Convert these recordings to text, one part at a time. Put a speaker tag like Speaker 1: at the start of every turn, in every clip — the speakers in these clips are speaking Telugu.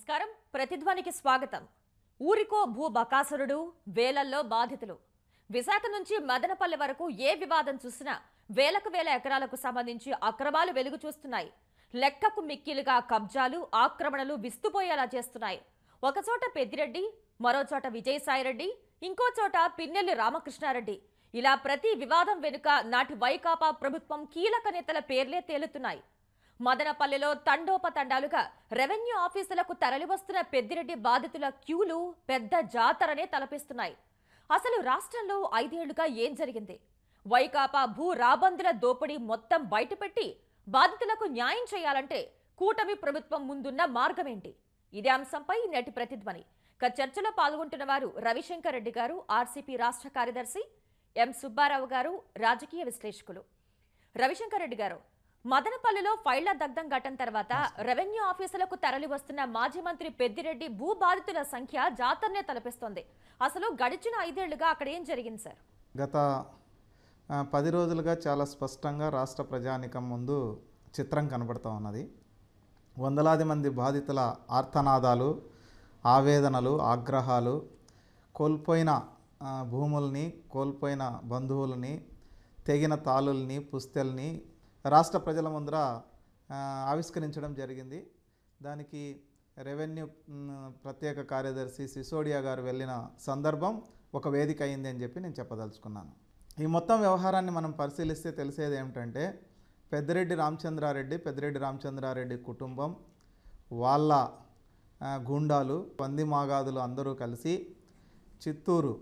Speaker 1: నమస్కారం ప్రతిధ్వనికి స్వాగతం ఊరికో భూ బకాసురుడు వేలల్లో బాధితులు విశాఖ నుంచి మదనపల్లి వరకు ఏ వివాదం చూసినా వేలకు వేల ఎకరాలకు సంబంధించి అక్రమాలు వెలుగు చూస్తున్నాయి లెక్కకు మిక్కిలుగా కబ్జాలు ఆక్రమణలు విస్తుపోయేలా చేస్తున్నాయి ఒకచోట పెద్దిరెడ్డి మరోచోట విజయసాయిరెడ్డి ఇంకో చోట పిన్నెల్లి రామకృష్ణారెడ్డి ఇలా ప్రతి వివాదం వెనుక నాటి వైకాపా ప్రభుత్వం కీలక నేతల పేర్లే తేలుతున్నాయి మదనపల్లెలో తండోపతండాలుగా రెవెన్యూ ఆఫీసులకు తరలివస్తున్న పెద్దిరెడ్డి బాధితుల క్యూలు పెద్ద జాతరనే తలపిస్తున్నాయి అసలు రాష్ట్రంలో ఐదేళ్లుగా ఏం జరిగింది వైకాపా భూ రాబందుల దోపిడీ మొత్తం బయటపెట్టి బాధితులకు న్యాయం చేయాలంటే కూటమి ప్రభుత్వం ముందున్న మార్గమేంటి ఇదే అంశంపై నేటి ప్రతిధ్వని ఇక చర్చలో పాల్గొంటున్న వారు రవిశంకర్ రెడ్డి గారు ఆర్సీపీ రాష్ట్ర కార్యదర్శి ఎం సుబ్బారావు గారు రాజకీయ విశ్లేషకులు రవిశంకర్ రెడ్డి గారు మదనపల్లిలో ఫైళ్ల దగ్ధం ఘటన తర్వాత రెవెన్యూ ఆఫీసులకు వస్తున్న మాజీ మంత్రి పెద్దిరెడ్డి భూ బాధితుల సంఖ్య జాతరనే తలపిస్తోంది అసలు గడిచిన ఐదేళ్లుగా అక్కడ ఏం జరిగింది సార్
Speaker 2: గత పది రోజులుగా చాలా స్పష్టంగా రాష్ట్ర ప్రజానికం ముందు చిత్రం కనబడుతూ ఉన్నది వందలాది మంది బాధితుల ఆర్తనాదాలు ఆవేదనలు ఆగ్రహాలు కోల్పోయిన భూముల్ని కోల్పోయిన బంధువులని తెగిన తాళుల్ని పుస్తెల్ని రాష్ట్ర ప్రజల ముందర ఆవిష్కరించడం జరిగింది దానికి రెవెన్యూ ప్రత్యేక కార్యదర్శి సిసోడియా గారు వెళ్ళిన సందర్భం ఒక వేదిక అయింది అని చెప్పి నేను చెప్పదలుచుకున్నాను ఈ మొత్తం వ్యవహారాన్ని మనం పరిశీలిస్తే తెలిసేది ఏమిటంటే పెద్దిరెడ్డి రామచంద్రారెడ్డి పెద్దిరెడ్డి రామచంద్రారెడ్డి కుటుంబం వాళ్ళ గుండాలు పంది మాగాదులు అందరూ కలిసి చిత్తూరు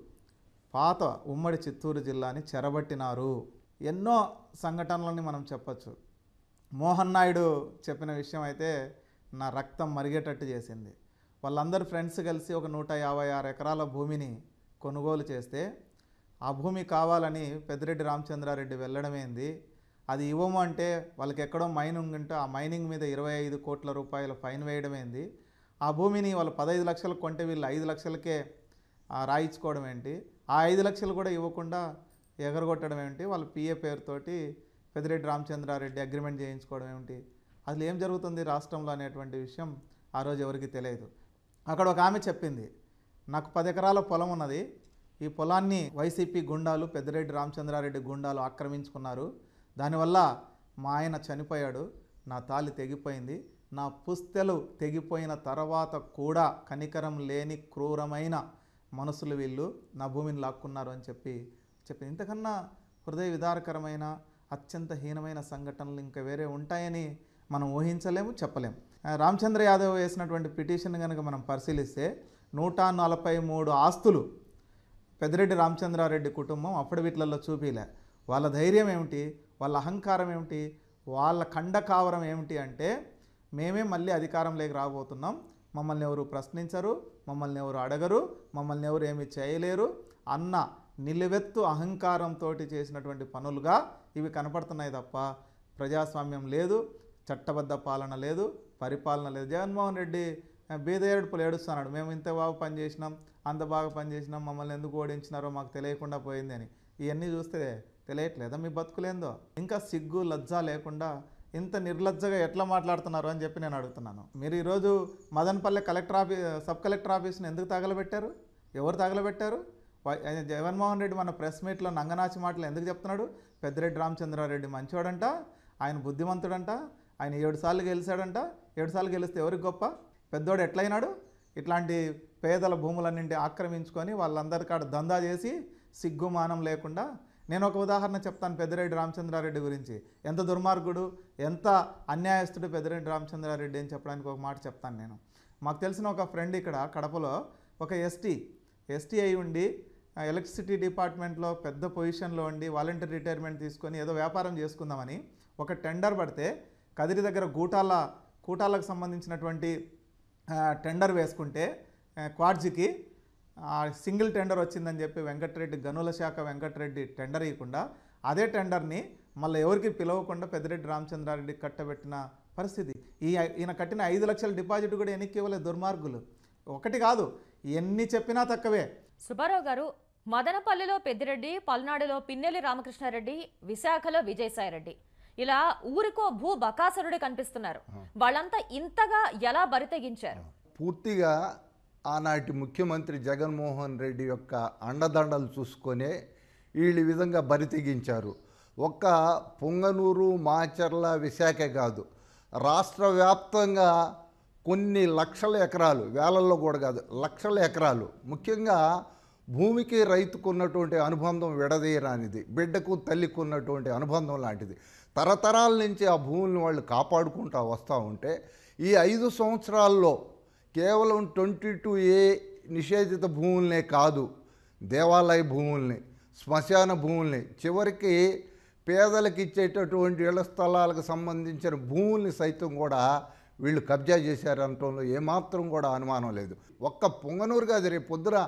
Speaker 2: పాత ఉమ్మడి చిత్తూరు జిల్లాని చెరబట్టినారు ఎన్నో సంఘటనలని మనం చెప్పచ్చు మోహన్ నాయుడు చెప్పిన విషయం అయితే నా రక్తం మరిగేటట్టు చేసింది వాళ్ళందరు ఫ్రెండ్స్ కలిసి ఒక నూట యాభై ఆరు ఎకరాల భూమిని కొనుగోలు చేస్తే ఆ భూమి కావాలని పెద్దిరెడ్డి రామచంద్రారెడ్డి వెళ్ళడమేంది అది ఇవ్వము అంటే వాళ్ళకి ఎక్కడో మైనింగ్ ఉంటే ఆ మైనింగ్ మీద ఇరవై ఐదు కోట్ల రూపాయల ఫైన్ వేయడమేంది ఆ భూమిని వాళ్ళు పదహైదు లక్షలు కొంటే వీళ్ళు ఐదు లక్షలకే రాయించుకోవడం ఏంటి ఆ ఐదు లక్షలు కూడా ఇవ్వకుండా ఎగరగొట్టడం ఏమిటి వాళ్ళ పిఏ పేరుతోటి పెద్దిరెడ్డి రామచంద్రారెడ్డి అగ్రిమెంట్ చేయించుకోవడం ఏమిటి అసలు ఏం జరుగుతుంది రాష్ట్రంలో అనేటువంటి విషయం ఆ రోజు ఎవరికి తెలియదు అక్కడ ఒక ఆమె చెప్పింది నాకు పది ఎకరాల పొలం ఉన్నది ఈ పొలాన్ని వైసీపీ గుండాలు పెద్దిరెడ్డి రామచంద్రారెడ్డి గుండాలు ఆక్రమించుకున్నారు దానివల్ల మా ఆయన చనిపోయాడు నా తాలి తెగిపోయింది నా పుస్తెలు తెగిపోయిన తర్వాత కూడా కనికరం లేని క్రూరమైన మనసులు వీళ్ళు నా భూమిని లాక్కున్నారు అని చెప్పి చెప్పింది ఇంతకన్నా హృదయ విదారకరమైన అత్యంత హీనమైన సంఘటనలు ఇంకా వేరే ఉంటాయని మనం ఊహించలేము చెప్పలేము రామచంద్ర యాదవ్ వేసినటువంటి పిటిషన్ కనుక మనం పరిశీలిస్తే నూట నలభై మూడు ఆస్తులు పెద్దిరెడ్డి రామచంద్రారెడ్డి కుటుంబం అఫిడవిట్లలో చూపిలే వాళ్ళ ధైర్యం ఏమిటి వాళ్ళ అహంకారం ఏమిటి వాళ్ళ కండకావరం ఏమిటి అంటే మేమే మళ్ళీ అధికారంలోకి రాబోతున్నాం మమ్మల్ని ఎవరు ప్రశ్నించరు మమ్మల్ని ఎవరు అడగరు మమ్మల్ని ఎవరు ఏమి చేయలేరు అన్న నిలువెత్తు అహంకారంతో చేసినటువంటి పనులుగా ఇవి కనపడుతున్నాయి తప్ప ప్రజాస్వామ్యం లేదు చట్టబద్ధ పాలన లేదు పరిపాలన లేదు జగన్మోహన్ రెడ్డి బీద ఏడుపులు ఏడుస్తున్నాడు మేము ఇంత బాగా పనిచేసినాం అంత బాగా పనిచేసినాం మమ్మల్ని ఎందుకు ఓడించినారో మాకు తెలియకుండా పోయింది అని ఇవన్నీ చూస్తే తెలియట్లేదా మీ బతుకులేందో ఇంకా సిగ్గు లజ్జ లేకుండా ఇంత నిర్లజ్జగా ఎట్లా మాట్లాడుతున్నారు అని చెప్పి నేను అడుగుతున్నాను మీరు ఈరోజు మదన్పల్లె కలెక్టర్ ఆఫీ సబ్ కలెక్టర్ ఆఫీస్ని ఎందుకు తగలబెట్టారు ఎవరు తగలబెట్టారు జగన్మోహన్ రెడ్డి మన ప్రెస్ మీట్లో నంగనాచి మాటలు ఎందుకు చెప్తున్నాడు పెద్దిరెడ్డి రామచంద్రారెడ్డి మంచివాడంట ఆయన బుద్ధిమంతుడంట ఆయన ఏడు సార్లు గెలిచాడంట ఏడు సార్లు గెలిస్తే ఎవరికి గొప్ప పెద్దోడు ఎట్లయినాడు ఇట్లాంటి పేదల భూములన్నింటి ఆక్రమించుకొని వాళ్ళందరి కాడ దందా చేసి సిగ్గుమానం లేకుండా నేను ఒక ఉదాహరణ చెప్తాను పెద్దిరెడ్డి రామచంద్రారెడ్డి గురించి ఎంత దుర్మార్గుడు ఎంత అన్యాయస్తుడు పెద్దిరెడ్డి రామచంద్రారెడ్డి అని చెప్పడానికి ఒక మాట చెప్తాను నేను మాకు తెలిసిన ఒక ఫ్రెండ్ ఇక్కడ కడపలో ఒక ఎస్టీ ఎస్టీఐ ఉండి ఎలక్ట్రిసిటీ డిపార్ట్మెంట్లో పెద్ద పొజిషన్లో ఉండి వాలంటీర్ రిటైర్మెంట్ తీసుకొని ఏదో వ్యాపారం చేసుకుందామని ఒక టెండర్ పడితే కదిరి దగ్గర గూటాల కూటాలకు సంబంధించినటువంటి టెండర్ వేసుకుంటే క్వార్జికి సింగిల్ టెండర్ వచ్చిందని చెప్పి వెంకటరెడ్డి గనుల శాఖ వెంకటరెడ్డి టెండర్ ఇవ్వకుండా అదే టెండర్ని మళ్ళీ ఎవరికి పిలవకుండా పెద్దిరెడ్డి రామచంద్రారెడ్డి కట్టబెట్టిన పరిస్థితి ఈ ఈయన కట్టిన ఐదు లక్షల డిపాజిట్ కూడా వెనక్కి ఇవ్వలేదు దుర్మార్గులు ఒకటి కాదు ఎన్ని చెప్పినా తక్కువే
Speaker 1: సుబ్బారావు గారు మదనపల్లిలో పెద్దిరెడ్డి పల్నాడులో పిన్నెల్లి రామకృష్ణారెడ్డి విశాఖలో విజయసాయిరెడ్డి ఇలా ఊరికో భూ బకాసురుడే కనిపిస్తున్నారు వాళ్ళంతా ఇంతగా ఎలా బరితెగించారు
Speaker 3: పూర్తిగా ఆనాటి ముఖ్యమంత్రి జగన్మోహన్ రెడ్డి యొక్క అండదండలు చూసుకొనే వీళ్ళు విధంగా బరితెగించారు ఒక్క పొంగనూరు మాచర్ల విశాఖ కాదు రాష్ట్ర వ్యాప్తంగా కొన్ని లక్షల ఎకరాలు వేలల్లో కూడా కాదు లక్షల ఎకరాలు ముఖ్యంగా భూమికి రైతుకున్నటువంటి అనుబంధం విడదీయరానిది బిడ్డకు తల్లికి ఉన్నటువంటి అనుబంధం లాంటిది తరతరాల నుంచి ఆ భూమిని వాళ్ళు కాపాడుకుంటూ వస్తూ ఉంటే ఈ ఐదు సంవత్సరాల్లో కేవలం ట్వంటీ టూ ఏ నిషేధిత భూములనే కాదు దేవాలయ భూముల్ని శ్మశాన భూముల్ని చివరికి పేదలకు ఇచ్చేటటువంటి ఇళ్ల స్థలాలకు సంబంధించిన భూముల్ని సైతం కూడా వీళ్ళు కబ్జా చేశారు ఏమాత్రం కూడా అనుమానం లేదు ఒక్క పొంగనూరు కాదు రేపు పొద్దున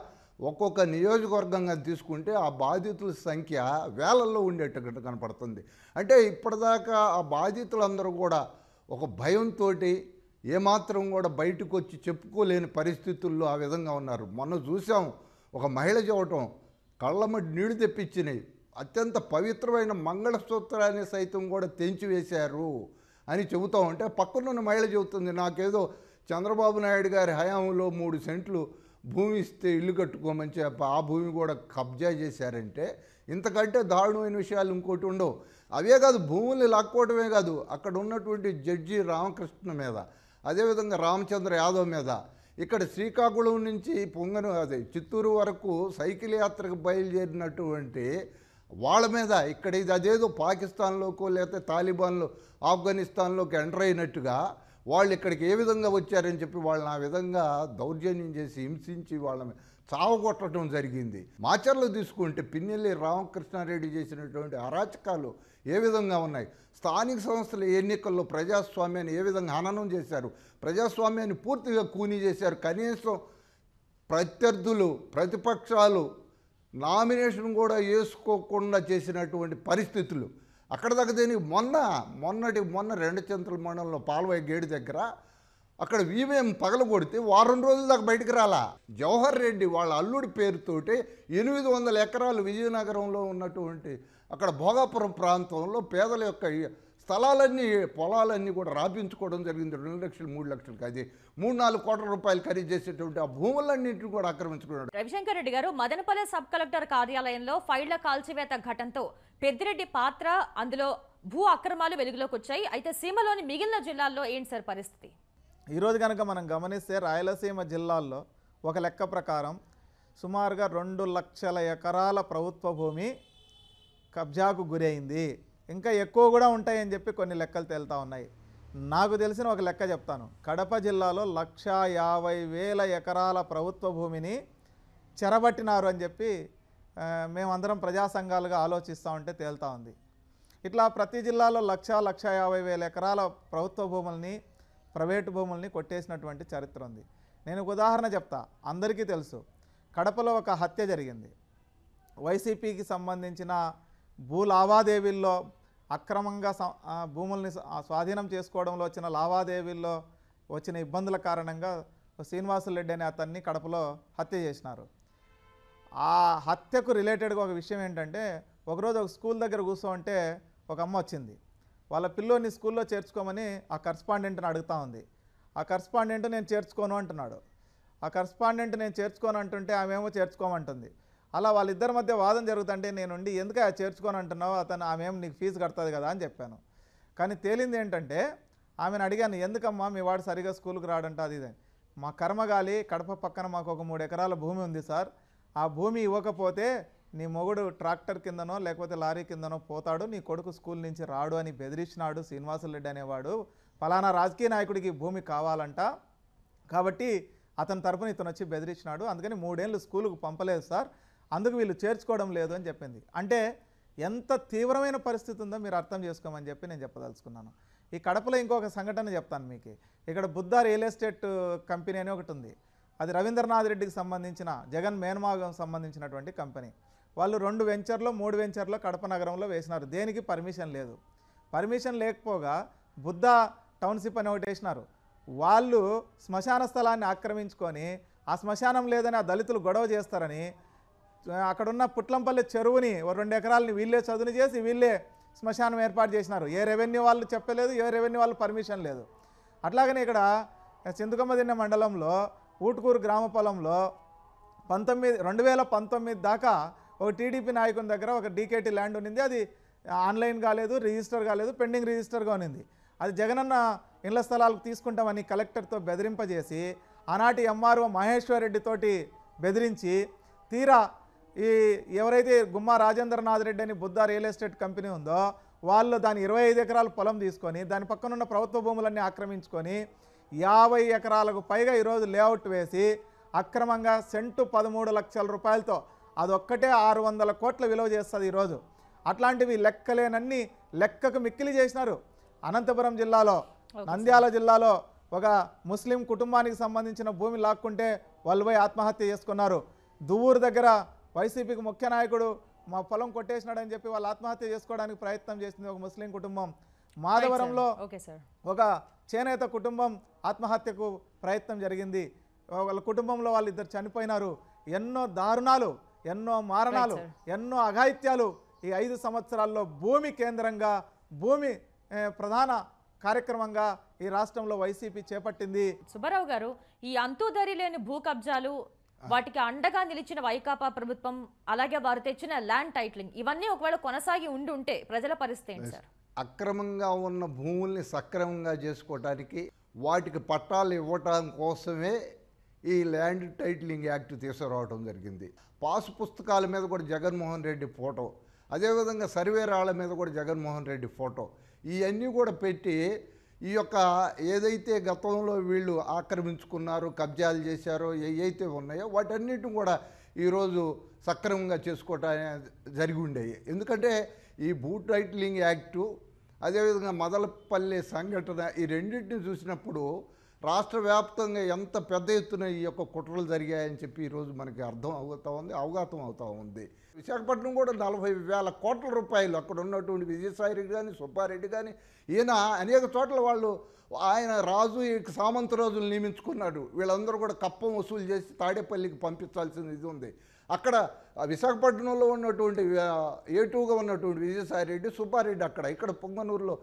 Speaker 3: ఒక్కొక్క నియోజకవర్గంగా తీసుకుంటే ఆ బాధితుల సంఖ్య వేలల్లో ఉండేటట్టు కనపడుతుంది అంటే ఇప్పటిదాకా ఆ బాధితులందరూ కూడా ఒక భయంతో ఏమాత్రం కూడా బయటకు వచ్చి చెప్పుకోలేని పరిస్థితుల్లో ఆ విధంగా ఉన్నారు మొన్న చూసాం ఒక మహిళ చూడటం కళ్ళమడి నీళ్లు తెప్పించినాయి అత్యంత పవిత్రమైన మంగళసూత్రాన్ని సైతం కూడా తెంచివేశారు అని చెబుతూ ఉంటే పక్కనున్న మహిళ చెబుతుంది నాకేదో చంద్రబాబు నాయుడు గారి హయాంలో మూడు సెంట్లు భూమి ఇస్తే ఇల్లు కట్టుకోమని చెప్పి ఆ భూమి కూడా కబ్జా చేశారంటే ఇంతకంటే దారుణమైన విషయాలు ఇంకోటి ఉండవు అవే కాదు భూముల్ని లాక్కోవటమే కాదు అక్కడ ఉన్నటువంటి జడ్జి రామకృష్ణ మీద అదేవిధంగా రామచంద్ర యాదవ్ మీద ఇక్కడ శ్రీకాకుళం నుంచి పొంగను అదే చిత్తూరు వరకు సైకిల్ యాత్రకు బయలుదేరినటువంటి వాళ్ళ మీద ఇక్కడ ఇది అదేదో పాకిస్తాన్లోకో లేకపోతే తాలిబాన్లో ఆఫ్ఘనిస్తాన్లోకి ఎంటర్ అయినట్టుగా వాళ్ళు ఇక్కడికి ఏ విధంగా వచ్చారని చెప్పి వాళ్ళని ఆ విధంగా దౌర్జన్యం చేసి హింసించి వాళ్ళని చావగొట్టడం జరిగింది మాచర్లు తీసుకుంటే పిన్నెల్లి రామకృష్ణారెడ్డి చేసినటువంటి అరాచకాలు ఏ విధంగా ఉన్నాయి స్థానిక సంస్థల ఎన్నికల్లో ప్రజాస్వామ్యాన్ని ఏ విధంగా హననం చేశారు ప్రజాస్వామ్యాన్ని పూర్తిగా కూని చేశారు కనీసం ప్రత్యర్థులు ప్రతిపక్షాలు నామినేషన్ కూడా వేసుకోకుండా చేసినటువంటి పరిస్థితులు అక్కడ దాకా దేనికి మొన్న మొన్నటి మొన్న రెండు చింతల మండలంలో పాల్వాయి గేడు దగ్గర అక్కడ వీవేం కొడితే వారం రోజుల దాకా బయటకు రాలా జవహర్ రెడ్డి వాళ్ళ అల్లుడి పేరుతోటి ఎనిమిది వందల ఎకరాలు విజయనగరంలో ఉన్నటువంటి అక్కడ భోగాపురం ప్రాంతంలో పేదల యొక్క స్థలాలన్నీ పొలాలన్నీ కూడా రాపించుకోవడం జరిగింది రెండు లక్షలు మూడు లక్షలు కాదు మూడు నాలుగు కోట్ల రూపాయలు ఖరీదు చేసేటువంటి ఆ భూములన్నింటినీ కూడా ఆక్రమించుకున్నాడు
Speaker 1: రవిశంకర్ రెడ్డి గారు మదనపల్లె సబ్ కలెక్టర్ కార్యాలయంలో ఫైళ్ల కాల్చివేత ఘటనతో పెద్దిరెడ్డి పాత్ర అందులో భూ అక్రమాలు వెలుగులోకి వచ్చాయి అయితే సీమలోని మిగిలిన జిల్లాల్లో ఏంటి సార్ పరిస్థితి
Speaker 2: ఈరోజు కనుక మనం గమనిస్తే రాయలసీమ జిల్లాల్లో ఒక లెక్క ప్రకారం సుమారుగా రెండు లక్షల ఎకరాల ప్రభుత్వ భూమి కబ్జాకు గురైంది ఇంకా ఎక్కువ కూడా ఉంటాయని చెప్పి కొన్ని లెక్కలు తేలుతా ఉన్నాయి నాకు తెలిసిన ఒక లెక్క చెప్తాను కడప జిల్లాలో లక్ష యాభై వేల ఎకరాల ప్రభుత్వ భూమిని చెరబట్టినారు అని చెప్పి మేమందరం ప్రజా సంఘాలుగా ఆలోచిస్తూ ఉంటే తేలుతా ఉంది ఇట్లా ప్రతి జిల్లాలో లక్ష లక్ష యాభై వేల ఎకరాల ప్రభుత్వ భూముల్ని ప్రైవేటు భూముల్ని కొట్టేసినటువంటి చరిత్ర ఉంది నేను ఒక ఉదాహరణ చెప్తా అందరికీ తెలుసు కడపలో ఒక హత్య జరిగింది వైసీపీకి సంబంధించిన భూ లావాదేవీల్లో అక్రమంగా భూముల్ని స్వాధీనం చేసుకోవడంలో వచ్చిన లావాదేవీల్లో వచ్చిన ఇబ్బందుల కారణంగా రెడ్డి అనే అతన్ని కడపలో హత్య చేసినారు ఆ హత్యకు రిలేటెడ్గా ఒక విషయం ఏంటంటే ఒకరోజు ఒక స్కూల్ దగ్గర కూర్చోమంటే ఒక అమ్మ వచ్చింది వాళ్ళ పిల్లోని స్కూల్లో చేర్చుకోమని ఆ కరస్పాండెంట్ని అడుగుతా ఉంది ఆ కరస్పాండెంట్ నేను చేర్చుకోను అంటున్నాడు ఆ కరస్పాండెంట్ నేను చేర్చుకోను అంటుంటే ఆమె ఏమో చేర్చుకోమంటుంది అలా వాళ్ళిద్దరి మధ్య వాదన జరుగుతుంటే నేనుండి ఎందుకు చేర్చుకొని అంటున్నావు అతను ఆమె ఏం నీకు ఫీజు కడుతుంది కదా అని చెప్పాను కానీ తేలింది ఏంటంటే ఆమెను అడిగాను ఎందుకమ్మా మీ వాడు సరిగా స్కూల్కి రాడంట అది ఇది మా కర్మగాలి కడప పక్కన మాకు ఒక మూడు ఎకరాల భూమి ఉంది సార్ ఆ భూమి ఇవ్వకపోతే నీ మొగుడు ట్రాక్టర్ కిందనో లేకపోతే లారీ కిందనో పోతాడు నీ కొడుకు స్కూల్ నుంచి రాడు అని బెదిరించినాడు శ్రీనివాసరెడ్డి అనేవాడు ఫలానా రాజకీయ నాయకుడికి భూమి కావాలంట కాబట్టి అతని తరపున ఇతను వచ్చి బెదిరించినాడు అందుకని మూడేళ్ళు స్కూలుకు పంపలేదు సార్ అందుకు వీళ్ళు చేర్చుకోవడం లేదు అని చెప్పింది అంటే ఎంత తీవ్రమైన పరిస్థితి ఉందో మీరు అర్థం చేసుకోమని చెప్పి నేను చెప్పదలుచుకున్నాను ఈ కడపలో ఇంకొక సంఘటన చెప్తాను మీకు ఇక్కడ బుద్ధ రియల్ ఎస్టేట్ కంపెనీ అని ఒకటి ఉంది అది రవీంద్రనాథ్ రెడ్డికి సంబంధించిన జగన్ మేనమాగం సంబంధించినటువంటి కంపెనీ వాళ్ళు రెండు వెంచర్లో మూడు వెంచర్లో కడప నగరంలో వేసినారు దేనికి పర్మిషన్ లేదు పర్మిషన్ లేకపోగా బుద్ధ టౌన్షిప్ అని ఒకటి వేసినారు వాళ్ళు శ్మశాన స్థలాన్ని ఆక్రమించుకొని ఆ శ్మశానం లేదని ఆ దళితులు గొడవ చేస్తారని అక్కడున్న పుట్లంపల్లి చెరువుని రెండు ఎకరాలని వీళ్ళే చదును చేసి వీళ్ళే శ్మశానం ఏర్పాటు చేసినారు ఏ రెవెన్యూ వాళ్ళు చెప్పలేదు ఏ రెవెన్యూ వాళ్ళు పర్మిషన్ లేదు అట్లాగనే ఇక్కడ చింతకమ్మ మండలంలో ఊటుకూరు గ్రామ పొలంలో పంతొమ్మిది రెండు వేల పంతొమ్మిది దాకా ఒక టీడీపీ నాయకుని దగ్గర ఒక డీకేటీ ల్యాండ్ ఉన్నింది అది ఆన్లైన్ కాలేదు రిజిస్టర్ కాలేదు పెండింగ్ రిజిస్టర్గా ఉన్నింది అది జగనన్న ఇళ్ల స్థలాలకు తీసుకుంటామని కలెక్టర్తో బెదిరింపజేసి ఆనాటి ఎంఆర్ఓ మహేశ్వర్ రెడ్డితోటి బెదిరించి తీరా ఈ ఎవరైతే గుమ్మా రాజేంద్రనాథ్ రెడ్డి అని బుద్ధ రియల్ ఎస్టేట్ కంపెనీ ఉందో వాళ్ళు దాని ఇరవై ఐదు ఎకరాలు పొలం తీసుకొని దాని పక్కనున్న ప్రభుత్వ భూములన్నీ ఆక్రమించుకొని యాభై ఎకరాలకు పైగా ఈరోజు లేఅవుట్ వేసి అక్రమంగా సెంటు పదమూడు లక్షల రూపాయలతో అదొక్కటే ఆరు వందల కోట్ల విలువ చేస్తుంది ఈరోజు అట్లాంటివి లెక్కలేనన్ని లెక్కకు మిక్కిలి చేసినారు అనంతపురం జిల్లాలో నంద్యాల జిల్లాలో ఒక ముస్లిం కుటుంబానికి సంబంధించిన భూమి లాక్కుంటే వాళ్ళు పోయి ఆత్మహత్య చేసుకున్నారు దువ్వూరు దగ్గర వైసీపీకి ముఖ్య నాయకుడు మా పొలం కొట్టేసినాడని చెప్పి వాళ్ళు ఆత్మహత్య చేసుకోవడానికి ప్రయత్నం చేసింది ఒక ముస్లిం కుటుంబం మాధవరంలో ఒక చేనేత కుటుంబం ఆత్మహత్యకు ప్రయత్నం జరిగింది వాళ్ళ కుటుంబంలో వాళ్ళు ఇద్దరు చనిపోయినారు ఎన్నో దారుణాలు ఎన్నో మారణాలు ఎన్నో అఘాయిత్యాలు ఈ ఐదు సంవత్సరాల్లో భూమి కేంద్రంగా భూమి ప్రధాన కార్యక్రమంగా ఈ రాష్ట్రంలో వైసీపీ చేపట్టింది
Speaker 1: సుబ్బారావు గారు ఈ అంతుదరి లేని భూ కబ్జాలు వాటికి అండగా నిలిచిన వైకాపా ప్రభుత్వం అలాగే వారు తెచ్చిన ల్యాండ్ టైట్లింగ్ ఇవన్నీ ఒకవేళ కొనసాగి ఉండి ఉంటే ప్రజల పరిస్థితి ఏంటి సార్
Speaker 3: అక్రమంగా ఉన్న భూముల్ని సక్రమంగా చేసుకోవటానికి వాటికి పట్టాలు ఇవ్వటం కోసమే ఈ ల్యాండ్ టైటిలింగ్ యాక్ట్ తీసుకురావడం జరిగింది పాసు పుస్తకాల మీద కూడా జగన్మోహన్ రెడ్డి ఫోటో అదేవిధంగా సర్వే మీద కూడా జగన్మోహన్ రెడ్డి ఫోటో ఇవన్నీ కూడా పెట్టి ఈ యొక్క ఏదైతే గతంలో వీళ్ళు ఆక్రమించుకున్నారో కబ్జాలు చేశారో ఏవైతే ఉన్నాయో వాటన్నిటిని కూడా ఈరోజు సక్రమంగా చేసుకోవటం జరిగి ఉండేవి ఎందుకంటే ఈ బూట్ రైట్లింగ్ యాక్టు అదేవిధంగా మదలపల్లి సంఘటన ఈ రెండింటిని చూసినప్పుడు రాష్ట్ర వ్యాప్తంగా ఎంత పెద్ద ఎత్తున ఈ యొక్క కుట్రలు జరిగాయని చెప్పి ఈరోజు మనకి అర్థం అవుతూ ఉంది అవగాతం అవుతూ ఉంది విశాఖపట్నం కూడా నలభై వేల కోట్ల రూపాయలు అక్కడ ఉన్నటువంటి విజయసాయిరెడ్డి కానీ సుబ్బారెడ్డి కానీ ఈయన అనేక చోట్ల వాళ్ళు ఆయన రాజు సామంత రాజులు నియమించుకున్నాడు వీళ్ళందరూ కూడా కప్పం వసూలు చేసి తాడేపల్లికి పంపించాల్సిన ఇది ఉంది అక్కడ విశాఖపట్నంలో ఉన్నటువంటి ఏటూగా ఉన్నటువంటి విజయసాయిరెడ్డి సుబ్బారెడ్డి అక్కడ ఇక్కడ పొంగనూరులో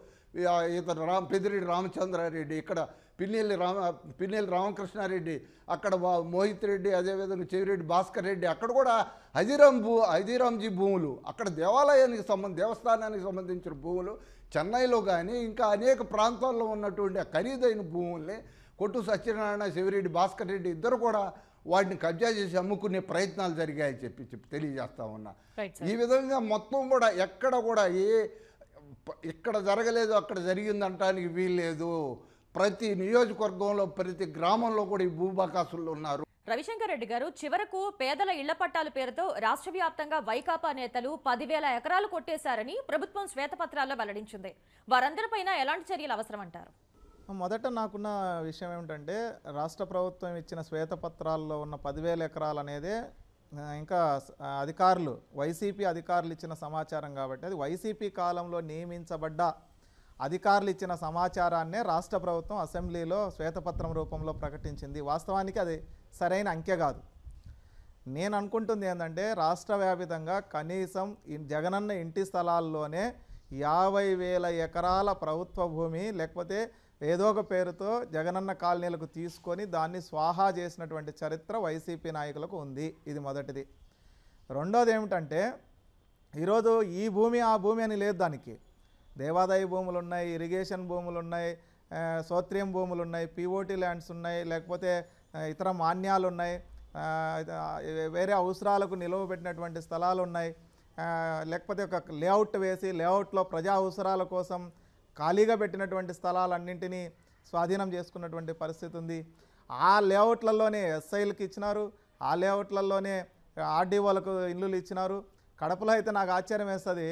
Speaker 3: ఇతను రామ్ పెద్దిరెడ్డి రామచంద్రారెడ్డి ఇక్కడ పిన్నెల్లి రామ పిన్నెల్లి రామకృష్ణారెడ్డి అక్కడ మోహిత్ రెడ్డి అదేవిధంగా చెవిరెడ్డి భాస్కర్ రెడ్డి అక్కడ కూడా హజీరాం భూ హజీరాంజీ భూములు అక్కడ దేవాలయానికి సంబంధ దేవస్థానానికి సంబంధించిన భూములు చెన్నైలో కానీ ఇంకా అనేక ప్రాంతాల్లో ఉన్నటువంటి ఖరీదైన భూముల్ని కొట్టు సత్యనారాయణ చెవిరెడ్డి భాస్కర్ రెడ్డి ఇద్దరు కూడా వాటిని కబ్జా చేసి అమ్ముకునే ప్రయత్నాలు జరిగాయని చెప్పి చెప్పి తెలియజేస్తా ఉన్నా ఈ విధంగా మొత్తం కూడా ఎక్కడ కూడా ఏ ఇక్కడ జరగలేదు అక్కడ జరిగిందంటానికి వీల్లేదు ప్రతి నియోజకవర్గంలో ప్రతి గ్రామంలో కూడా ఈ భూబకాసులు ఉన్నారు
Speaker 1: రవిశంకర్ రెడ్డి గారు చివరకు పేదల ఇళ్ల పట్టాల పేరుతో రాష్ట్ర వ్యాప్తంగా వైకాపా నేతలు పదివేల ఎకరాలు కొట్టేశారని ప్రభుత్వం శ్వేతపత్రాల్లో వెల్లడించింది వారందరిపైన ఎలాంటి చర్యలు అవసరమంటారు
Speaker 2: మొదట నాకున్న విషయం ఏమిటంటే రాష్ట్ర ప్రభుత్వం ఇచ్చిన శ్వేతపత్రాల్లో ఉన్న పదివేల ఎకరాలు అనేది ఇంకా అధికారులు వైసీపీ అధికారులు ఇచ్చిన సమాచారం కాబట్టి అది వైసీపీ కాలంలో నియమించబడ్డ అధికారులు ఇచ్చిన సమాచారాన్నే రాష్ట్ర ప్రభుత్వం అసెంబ్లీలో శ్వేతపత్రం రూపంలో ప్రకటించింది వాస్తవానికి అది సరైన అంకె కాదు నేను అనుకుంటుంది ఏంటంటే రాష్ట్ర వ్యాపితంగా కనీసం జగనన్న ఇంటి స్థలాల్లోనే యాభై వేల ఎకరాల ప్రభుత్వ భూమి లేకపోతే ఏదో ఒక పేరుతో జగనన్న కాలనీలకు తీసుకొని దాన్ని స్వాహా చేసినటువంటి చరిత్ర వైసీపీ నాయకులకు ఉంది ఇది మొదటిది రెండోది ఏమిటంటే ఈరోజు ఈ భూమి ఆ భూమి అని లేదు దానికి దేవాదాయ భూములు ఉన్నాయి ఇరిగేషన్ భూములు ఉన్నాయి సోత్రియం భూములు ఉన్నాయి పీఓటీ ల్యాండ్స్ ఉన్నాయి లేకపోతే ఇతర మాన్యాలు ఉన్నాయి వేరే అవసరాలకు నిలువ పెట్టినటువంటి స్థలాలు ఉన్నాయి లేకపోతే ఒక లేఅవుట్ వేసి లేఅవుట్లో ప్రజా అవసరాల కోసం ఖాళీగా పెట్టినటువంటి స్థలాలన్నింటినీ స్వాధీనం చేసుకున్నటువంటి పరిస్థితి ఉంది ఆ లేఅవుట్లలోనే ఎస్ఐలకు ఇచ్చినారు ఆ లేఅవుట్లలోనే ఆర్డీఓలకు ఇల్లులు ఇచ్చినారు కడపలో అయితే నాకు ఆశ్చర్యం వేస్తుంది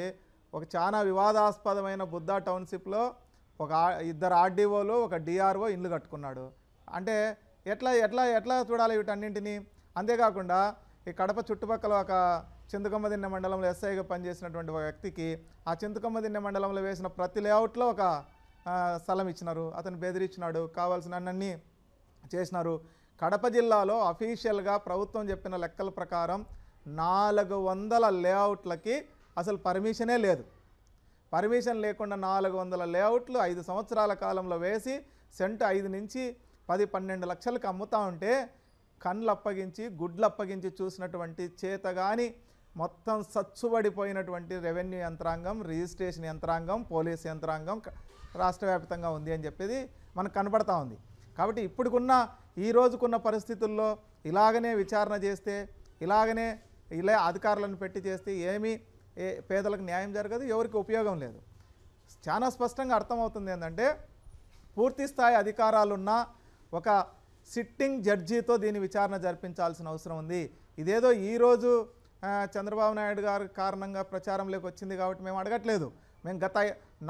Speaker 2: ఒక చాలా వివాదాస్పదమైన బుద్ధా టౌన్షిప్లో ఒక ఇద్దరు ఆర్డీఓలు ఒక డిఆర్ఓ ఇల్లు కట్టుకున్నాడు అంటే ఎట్లా ఎట్లా ఎట్లా చూడాలి వీటన్నింటినీ అంతేకాకుండా ఈ కడప చుట్టుపక్కల ఒక చింతకమ్మ దిన్నె మండలంలో ఎస్ఐగా పనిచేసినటువంటి ఒక వ్యక్తికి ఆ చింతకమ్మ దిన్నె మండలంలో వేసిన ప్రతి లేఅవుట్లో ఒక స్థలం ఇచ్చినారు అతను బెదిరించినాడు కావాల్సిన అన్నీ చేసినారు కడప జిల్లాలో అఫీషియల్గా ప్రభుత్వం చెప్పిన లెక్కల ప్రకారం నాలుగు వందల లేఅవుట్లకి అసలు పర్మిషనే లేదు పర్మిషన్ లేకుండా నాలుగు వందల లేఅవుట్లు ఐదు సంవత్సరాల కాలంలో వేసి సెంటు ఐదు నుంచి పది పన్నెండు లక్షలకు అమ్ముతా ఉంటే కండ్లు అప్పగించి గుడ్లు అప్పగించి చూసినటువంటి చేత కానీ మొత్తం సచ్చుబడిపోయినటువంటి రెవెన్యూ యంత్రాంగం రిజిస్ట్రేషన్ యంత్రాంగం పోలీస్ యంత్రాంగం రాష్ట్ర వ్యాప్తంగా ఉంది అని చెప్పేది మనకు కనబడతా ఉంది కాబట్టి ఇప్పుడుకున్న ఈ రోజుకున్న పరిస్థితుల్లో ఇలాగనే విచారణ చేస్తే ఇలాగనే ఇలా అధికారులను పెట్టి చేస్తే ఏమీ పేదలకు న్యాయం జరగదు ఎవరికి ఉపయోగం లేదు చాలా స్పష్టంగా అర్థమవుతుంది ఏంటంటే పూర్తి స్థాయి అధికారాలున్న ఒక సిట్టింగ్ జడ్జితో దీని విచారణ జరిపించాల్సిన అవసరం ఉంది ఇదేదో ఈరోజు చంద్రబాబు నాయుడు గారి కారణంగా ప్రచారంలోకి వచ్చింది కాబట్టి మేము అడగట్లేదు మేము గత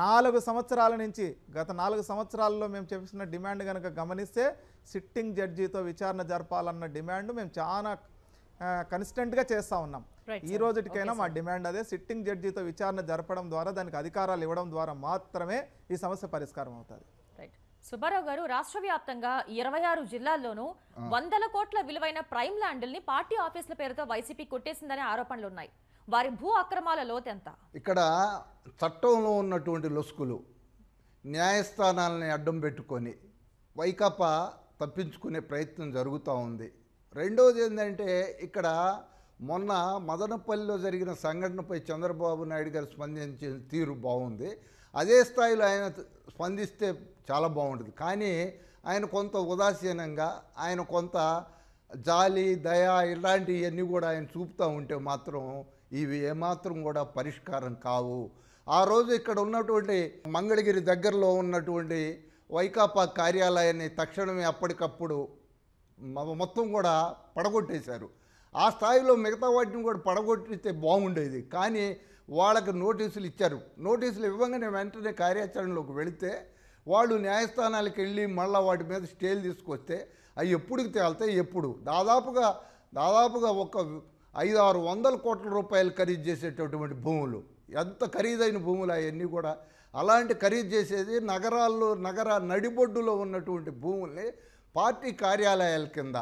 Speaker 2: నాలుగు సంవత్సరాల నుంచి గత నాలుగు సంవత్సరాల్లో మేము చెప్పిన డిమాండ్ కనుక గమనిస్తే సిట్టింగ్ జడ్జితో విచారణ జరపాలన్న డిమాండ్ మేము చాలా కన్స్టెంట్గా చేస్తూ ఉన్నాం ఈ రోజుటికైనా మా డిమాండ్ అదే సిట్టింగ్ జడ్జితో విచారణ జరపడం ద్వారా దానికి అధికారాలు ఇవ్వడం ద్వారా మాత్రమే ఈ సమస్య పరిష్కారం అవుతుంది
Speaker 1: సుబ్బారావు గారు రాష్ట్ర వ్యాప్తంగా ఇరవై ఆరు జిల్లాల్లోనూ వందల కోట్ల విలువైన ప్రైమ్ ల్యాండ్ని పార్టీ ఆఫీసుల పేరుతో వైసీపీ కొట్టేసిందనే ఆరోపణలు ఉన్నాయి వారి భూ అక్రమాల లోతెంత
Speaker 3: ఇక్కడ చట్టంలో ఉన్నటువంటి లొసుకులు న్యాయస్థానాలని అడ్డం పెట్టుకొని వైకాపా తప్పించుకునే ప్రయత్నం జరుగుతూ ఉంది రెండవది ఏంటంటే ఇక్కడ మొన్న మదనపల్లిలో జరిగిన సంఘటనపై చంద్రబాబు నాయుడు గారు స్పందించిన తీరు బాగుంది అదే స్థాయిలో ఆయన స్పందిస్తే చాలా బాగుంటుంది కానీ ఆయన కొంత ఉదాసీనంగా ఆయన కొంత జాలి దయ ఇలాంటివన్నీ కూడా ఆయన చూపుతూ ఉంటే మాత్రం ఇవి ఏమాత్రం కూడా పరిష్కారం కావు ఆ రోజు ఇక్కడ ఉన్నటువంటి మంగళగిరి దగ్గరలో ఉన్నటువంటి వైకాపా కార్యాలయాన్ని తక్షణమే అప్పటికప్పుడు మొత్తం కూడా పడగొట్టేశారు ఆ స్థాయిలో మిగతా వాటిని కూడా పడగొట్టితే బాగుండేది కానీ వాళ్ళకి నోటీసులు ఇచ్చారు నోటీసులు ఇవ్వగానే వెంటనే కార్యాచరణలోకి వెళితే వాళ్ళు న్యాయస్థానాలకు వెళ్ళి మళ్ళీ వాటి మీద స్టేలు తీసుకొస్తే అవి ఎప్పుడుకి తేలితే ఎప్పుడు దాదాపుగా దాదాపుగా ఒక ఐదు ఆరు వందల కోట్ల రూపాయలు ఖరీదు చేసేటటువంటి భూములు ఎంత ఖరీదైన భూములు అవన్నీ కూడా అలాంటి ఖరీదు చేసేది నగరాల్లో నగర నడిబొడ్డులో ఉన్నటువంటి భూముల్ని పార్టీ కార్యాలయాల కింద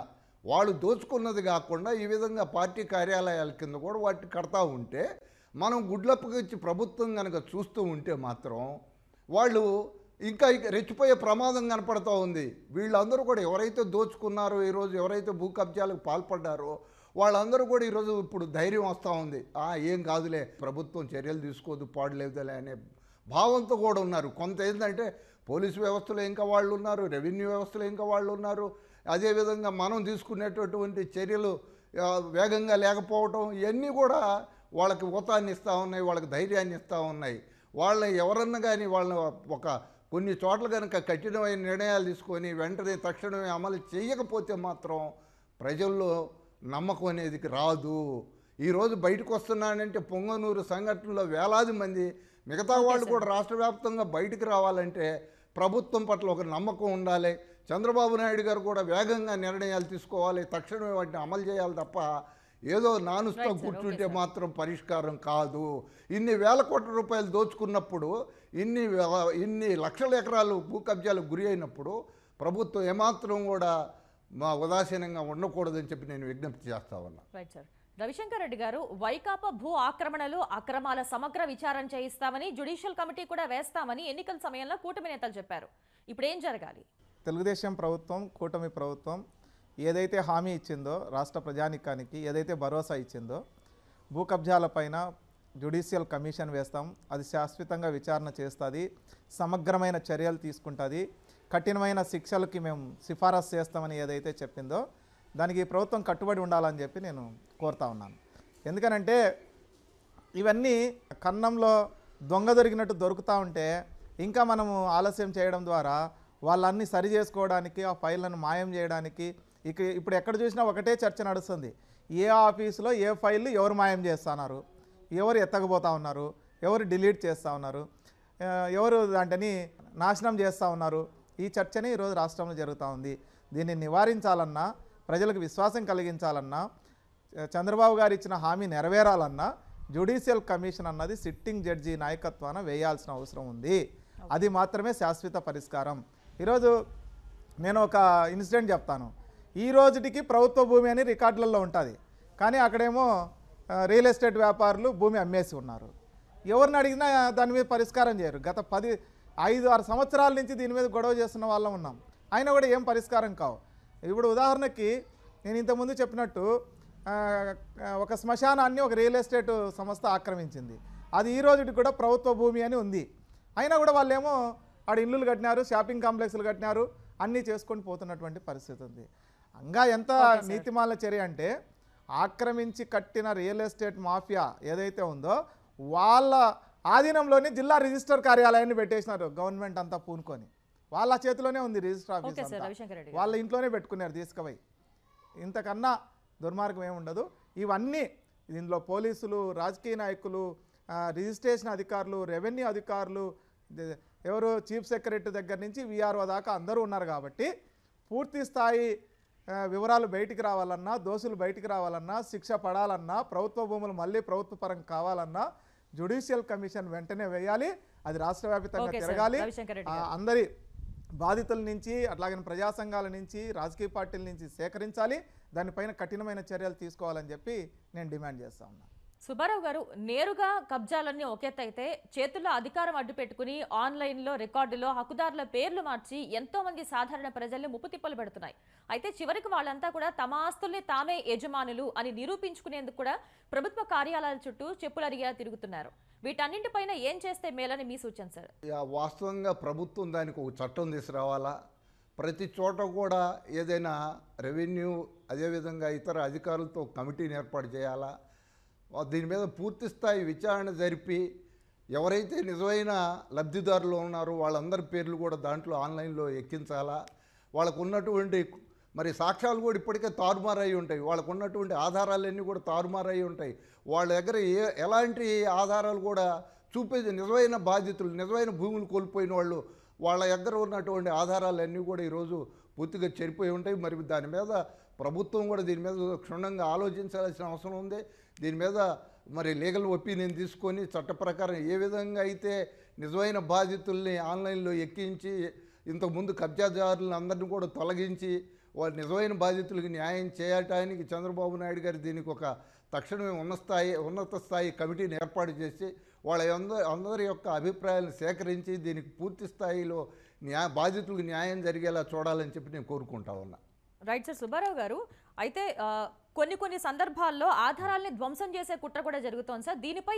Speaker 3: వాళ్ళు దోచుకున్నది కాకుండా ఈ విధంగా పార్టీ కార్యాలయాల కింద కూడా వాటిని కడతా ఉంటే మనం గుడ్లప్పకి ఇచ్చి ప్రభుత్వం కనుక చూస్తూ ఉంటే మాత్రం వాళ్ళు ఇంకా రెచ్చిపోయే ప్రమాదం కనపడుతూ ఉంది వీళ్ళందరూ కూడా ఎవరైతే దోచుకున్నారో ఈరోజు ఎవరైతే భూ కబ్జాలకు పాల్పడ్డారో వాళ్ళందరూ కూడా ఈరోజు ఇప్పుడు ధైర్యం వస్తూ ఉంది ఏం కాదులే ప్రభుత్వం చర్యలు తీసుకోదు పాడులేదులే అనే భావంతో కూడా ఉన్నారు కొంత ఏంటంటే పోలీసు వ్యవస్థలో ఇంకా వాళ్ళు ఉన్నారు రెవెన్యూ వ్యవస్థలో ఇంకా వాళ్ళు ఉన్నారు అదేవిధంగా మనం తీసుకునేటటువంటి చర్యలు వేగంగా లేకపోవటం ఇవన్నీ కూడా వాళ్ళకి ఊతాన్ని ఇస్తూ ఉన్నాయి వాళ్ళకి ధైర్యాన్ని ఇస్తూ ఉన్నాయి వాళ్ళని ఎవరన్నా కానీ వాళ్ళని ఒక కొన్ని చోట్ల కనుక కఠినమైన నిర్ణయాలు తీసుకొని వెంటనే తక్షణమే అమలు చేయకపోతే మాత్రం ప్రజల్లో నమ్మకం అనేది రాదు ఈరోజు బయటకు వస్తున్నానంటే పొంగనూరు సంఘటనలో వేలాది మంది మిగతా వాళ్ళు కూడా రాష్ట్ర వ్యాప్తంగా బయటకు రావాలంటే ప్రభుత్వం పట్ల ఒక నమ్మకం ఉండాలి చంద్రబాబు నాయుడు గారు కూడా వేగంగా నిర్ణయాలు తీసుకోవాలి తక్షణమే వాటిని అమలు చేయాలి తప్ప ఏదో నానుస్తో కూర్చుంటే మాత్రం పరిష్కారం కాదు ఇన్ని వేల కోట్ల రూపాయలు దోచుకున్నప్పుడు ఇన్ని ఇన్ని లక్షల ఎకరాలు భూ కబ్జాలకు గురి అయినప్పుడు ప్రభుత్వం ఏమాత్రం కూడా మా ఉదాసీనంగా ఉండకూడదని చెప్పి నేను విజ్ఞప్తి చేస్తా ఉన్నా
Speaker 1: రైట్ సార్ రవిశంకర్ రెడ్డి గారు వైకాపా భూ ఆక్రమణలు అక్రమాల సమగ్ర విచారణ చేయిస్తామని జ్యుడిషియల్ కమిటీ కూడా వేస్తామని ఎన్నికల సమయంలో కూటమి నేతలు చెప్పారు ఇప్పుడు ఏం జరగాలి
Speaker 2: తెలుగుదేశం ప్రభుత్వం కూటమి ప్రభుత్వం ఏదైతే హామీ ఇచ్చిందో రాష్ట్ర ప్రజానికానికి ఏదైతే భరోసా ఇచ్చిందో భూ కబ్జాలపైన జ్యుడిషియల్ కమిషన్ వేస్తాం అది శాశ్వతంగా విచారణ చేస్తుంది సమగ్రమైన చర్యలు తీసుకుంటుంది కఠినమైన శిక్షలకి మేము సిఫారసు చేస్తామని ఏదైతే చెప్పిందో దానికి ప్రభుత్వం కట్టుబడి ఉండాలని చెప్పి నేను కోరుతా ఉన్నాను ఎందుకనంటే ఇవన్నీ కన్నంలో దొంగ దొరికినట్టు దొరుకుతూ ఉంటే ఇంకా మనము ఆలస్యం చేయడం ద్వారా వాళ్ళన్నీ సరి చేసుకోవడానికి ఆ ఫైళ్ళను మాయం చేయడానికి ఇక ఇప్పుడు ఎక్కడ చూసినా ఒకటే చర్చ నడుస్తుంది ఏ ఆఫీసులో ఏ ఫైల్ ఎవరు మాయం చేస్తున్నారు ఎవరు ఎత్తకపోతా ఉన్నారు ఎవరు డిలీట్ చేస్తూ ఉన్నారు ఎవరు దాంట్ని నాశనం చేస్తూ ఉన్నారు ఈ చర్చనే ఈరోజు రాష్ట్రంలో జరుగుతూ ఉంది దీన్ని నివారించాలన్నా ప్రజలకు విశ్వాసం కలిగించాలన్నా చంద్రబాబు గారు ఇచ్చిన హామీ నెరవేరాలన్నా జ్యుడీషియల్ కమిషన్ అన్నది సిట్టింగ్ జడ్జి నాయకత్వాన వేయాల్సిన అవసరం ఉంది అది మాత్రమే శాశ్వత పరిష్కారం ఈరోజు నేను ఒక ఇన్సిడెంట్ చెప్తాను ఈ రోజుటికి ప్రభుత్వ భూమి అని రికార్డులలో ఉంటుంది కానీ అక్కడేమో రియల్ ఎస్టేట్ వ్యాపారులు భూమి అమ్మేసి ఉన్నారు ఎవరిని అడిగినా దాని మీద పరిష్కారం చేయరు గత పది ఐదు ఆరు సంవత్సరాల నుంచి దీని మీద గొడవ చేస్తున్న వాళ్ళం ఉన్నాం అయినా కూడా ఏం పరిష్కారం కావు ఇప్పుడు ఉదాహరణకి నేను ఇంతకుముందు చెప్పినట్టు ఒక శ్మశానాన్ని ఒక రియల్ ఎస్టేట్ సంస్థ ఆక్రమించింది అది ఈ రోజుకి కూడా ప్రభుత్వ భూమి అని ఉంది అయినా కూడా వాళ్ళేమో ఆడ ఇల్లులు కట్టినారు షాపింగ్ కాంప్లెక్స్లు కట్టినారు అన్నీ చేసుకొని పోతున్నటువంటి పరిస్థితి ఉంది అంగా ఎంత నీతిమాల చర్య అంటే ఆక్రమించి కట్టిన రియల్ ఎస్టేట్ మాఫియా ఏదైతే ఉందో వాళ్ళ ఆధీనంలోని జిల్లా రిజిస్టర్ కార్యాలయాన్ని పెట్టేసినారు గవర్నమెంట్ అంతా పూనుకొని వాళ్ళ చేతిలోనే ఉంది రిజిస్టర్ ఆఫీస్ వాళ్ళ ఇంట్లోనే పెట్టుకున్నారు తీసుకుపోయి ఇంతకన్నా దుర్మార్గం ఏముండదు ఇవన్నీ దీనిలో పోలీసులు రాజకీయ నాయకులు రిజిస్ట్రేషన్ అధికారులు రెవెన్యూ అధికారులు ఎవరు చీఫ్ సెక్రటరీ దగ్గర నుంచి వీఆర్ఓ దాకా అందరూ ఉన్నారు కాబట్టి పూర్తి స్థాయి వివరాలు బయటికి రావాలన్నా దోషులు బయటికి రావాలన్నా శిక్ష పడాలన్నా ప్రభుత్వ భూములు మళ్ళీ ప్రభుత్వ పరం కావాలన్నా జ్యుడిషియల్ కమిషన్ వెంటనే వేయాలి అది రాష్ట్ర వ్యాప్తంగా తిరగాలి అందరి బాధితుల నుంచి అట్లాగే ప్రజా సంఘాల నుంచి రాజకీయ పార్టీల నుంచి సేకరించాలి దానిపైన కఠినమైన చర్యలు తీసుకోవాలని చెప్పి నేను డిమాండ్ చేస్తా ఉన్నాను
Speaker 1: సుబ్బారావు గారు నేరుగా కబ్జాలన్నీ ఒకెత్తైతే చేతుల్లో అధికారం అడ్డు పెట్టుకుని ఆన్లైన్లో రికార్డులో హక్కుదారుల పేర్లు మార్చి ఎంతో మంది సాధారణ ప్రజల్ని ముప్పుతిప్పలు పెడుతున్నాయి అయితే చివరికి వాళ్ళంతా కూడా తమ ఆస్తుల్ని తామే యజమానులు అని నిరూపించుకునేందుకు కూడా ప్రభుత్వ కార్యాలయాల చుట్టూ చెప్పులు చెప్పులరిగా తిరుగుతున్నారు వీటన్నింటిపైన ఏం చేస్తే మేలని మీ సూచన సార్
Speaker 3: వాస్తవంగా ప్రభుత్వం దానికి ఒక చట్టం తీసుకురావాలా ప్రతి చోట కూడా ఏదైనా రెవెన్యూ అదేవిధంగా ఇతర అధికారులతో కమిటీని ఏర్పాటు చేయాలా దీని మీద పూర్తి స్థాయి విచారణ జరిపి ఎవరైతే నిజమైన లబ్ధిదారులు ఉన్నారో వాళ్ళందరి పేర్లు కూడా దాంట్లో ఆన్లైన్లో ఎక్కించాలా వాళ్ళకు ఉన్నటువంటి మరి సాక్ష్యాలు కూడా ఇప్పటికే తారుమారై ఉంటాయి వాళ్ళకు ఉన్నటువంటి ఆధారాలన్నీ కూడా తారుమారై ఉంటాయి వాళ్ళ దగ్గర ఏ ఎలాంటి ఆధారాలు కూడా చూపేది నిజమైన బాధితులు నిజమైన భూములు కోల్పోయిన వాళ్ళు వాళ్ళ దగ్గర ఉన్నటువంటి ఆధారాలన్నీ కూడా ఈరోజు పూర్తిగా చెరిపోయి ఉంటాయి మరి దాని మీద ప్రభుత్వం కూడా దీని మీద క్షుణ్ణంగా ఆలోచించాల్సిన అవసరం ఉంది దీని మీద మరి లీగల్ ఒపీనియన్ తీసుకొని చట్ట ప్రకారం ఏ విధంగా అయితే నిజమైన బాధితుల్ని ఆన్లైన్లో ఎక్కించి ఇంతకుముందు కబ్జాదారులను అందరిని కూడా తొలగించి వారు నిజమైన బాధితులకు న్యాయం చేయటానికి చంద్రబాబు నాయుడు గారు దీనికి ఒక తక్షణమే ఉన్న స్థాయి ఉన్నత స్థాయి కమిటీని ఏర్పాటు చేసి వాళ్ళ అందరి యొక్క అభిప్రాయాలను సేకరించి దీనికి పూర్తి స్థాయిలో న్యాయ బాధితులకు న్యాయం జరిగేలా చూడాలని చెప్పి నేను కోరుకుంటా ఉన్నా
Speaker 1: రైట్ సార్ సుబ్బారావు గారు అయితే కొన్ని కొన్ని సందర్భాల్లో ఆధారాల్ని ధ్వంసం చేసే కుట్ర కూడా జరుగుతోంది సార్ దీనిపై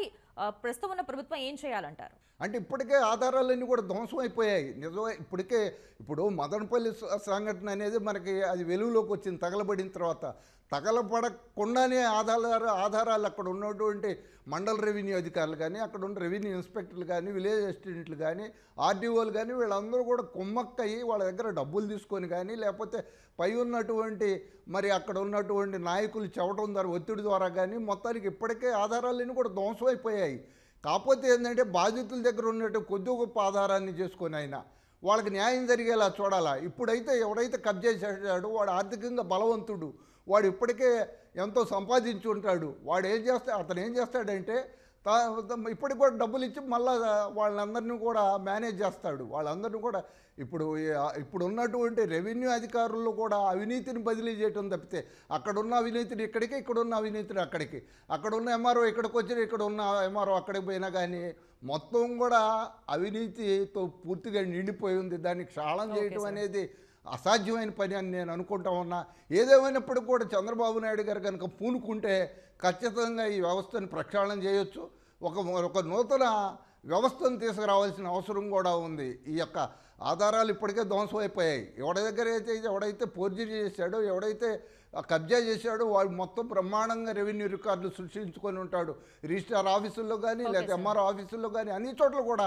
Speaker 1: ప్రస్తుతం ఉన్న ప్రభుత్వం ఏం చేయాలంటారు
Speaker 3: అంటే ఇప్పటికే ఆధారాలన్నీ కూడా ధ్వంసం అయిపోయాయి నిజమే ఇప్పటికే ఇప్పుడు మదనపల్లి సంఘటన అనేది మనకి అది వెలుగులోకి వచ్చింది తగలబడిన తర్వాత తగలపడకుండానే ఆధారాలు ఆధారాలు అక్కడ ఉన్నటువంటి మండల రెవెన్యూ అధికారులు కానీ అక్కడ ఉన్న రెవెన్యూ ఇన్స్పెక్టర్లు కానీ విలేజ్ అసిస్టెంట్లు కానీ ఆర్డీఓలు కానీ వీళ్ళందరూ కూడా కుమ్మక్కయ్యి వాళ్ళ దగ్గర డబ్బులు తీసుకొని కానీ లేకపోతే పై ఉన్నటువంటి మరి అక్కడ ఉన్నటువంటి నాయకులు చెవటం ద్వారా ఒత్తిడి ద్వారా కానీ మొత్తానికి ఇప్పటికే ఆధారాలన్నీ కూడా ధ్వంసం అయిపోయాయి కాకపోతే ఏంటంటే బాధితుల దగ్గర ఉన్నట్టు కొద్ది గొప్ప ఆధారాన్ని చేసుకొని అయినా వాళ్ళకి న్యాయం జరిగేలా చూడాలా ఇప్పుడైతే ఎవడైతే కబ్జా చేశాడో వాడు ఆర్థికంగా బలవంతుడు వాడు ఇప్పటికే ఎంతో సంపాదించి ఉంటాడు వాడు ఏం చేస్తాడు అతను ఏం చేస్తాడంటే ఇప్పటికి కూడా డబ్బులు ఇచ్చి మళ్ళా వాళ్ళందరినీ కూడా మేనేజ్ చేస్తాడు వాళ్ళందరినీ కూడా ఇప్పుడు ఇప్పుడు ఉన్నటువంటి రెవెన్యూ అధికారులు కూడా అవినీతిని బదిలీ చేయటం తప్పితే అక్కడున్న అవినీతిని ఇక్కడికి ఇక్కడున్న అవినీతిని అక్కడికి అక్కడున్న ఎంఆర్ఓ ఇక్కడికి వచ్చిన ఇక్కడ ఉన్న ఎంఆర్ఓ అక్కడికి పోయినా కానీ మొత్తం కూడా అవినీతితో పూర్తిగా నిండిపోయి ఉంది దాన్ని క్షాళం చేయటం అనేది అసాధ్యమైన పని అని నేను అనుకుంటా ఉన్నా ఏదేమైనప్పటికీ కూడా చంద్రబాబు నాయుడు గారు కనుక పూనుకుంటే ఖచ్చితంగా ఈ వ్యవస్థను ప్రక్షాళన చేయొచ్చు ఒక ఒక నూతన వ్యవస్థను తీసుకురావాల్సిన అవసరం కూడా ఉంది ఈ యొక్క ఆధారాలు ఇప్పటికే ధ్వంసం అయిపోయాయి ఎవడి దగ్గర అయితే ఎవడైతే పూర్జీ చేశాడో ఎవడైతే కబ్జా చేశాడు వాడు మొత్తం బ్రహ్మాండంగా రెవెన్యూ రికార్డులు సృష్టించుకొని ఉంటాడు రిజిస్ట్రార్ ఆఫీసుల్లో కానీ లేకపోతే ఎంఆర్ ఆఫీసుల్లో కానీ అన్ని చోట్ల కూడా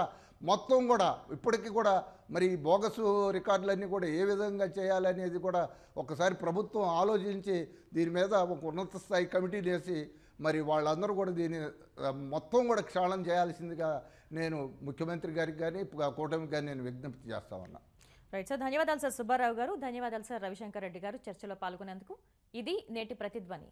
Speaker 3: మొత్తం కూడా ఇప్పటికీ కూడా మరి బోగసు రికార్డులన్నీ కూడా ఏ విధంగా చేయాలనేది కూడా ఒకసారి ప్రభుత్వం ఆలోచించి దీని మీద ఒక ఉన్నత స్థాయి కమిటీ చేసి మరి వాళ్ళందరూ కూడా దీన్ని మొత్తం కూడా క్షాళం చేయాల్సిందిగా నేను ముఖ్యమంత్రి గారికి కానీ కూటమికి కానీ నేను విజ్ఞప్తి చేస్తా ఉన్నా
Speaker 1: రైట్ సార్ ధన్యవాదాలు సార్ సుబ్బారావు గారు ధన్యవాదాలు సార్ రవిశంకర్ రెడ్డి గారు చర్చలో పాల్గొనేందుకు ఇది నేటి ప్రతిధ్వని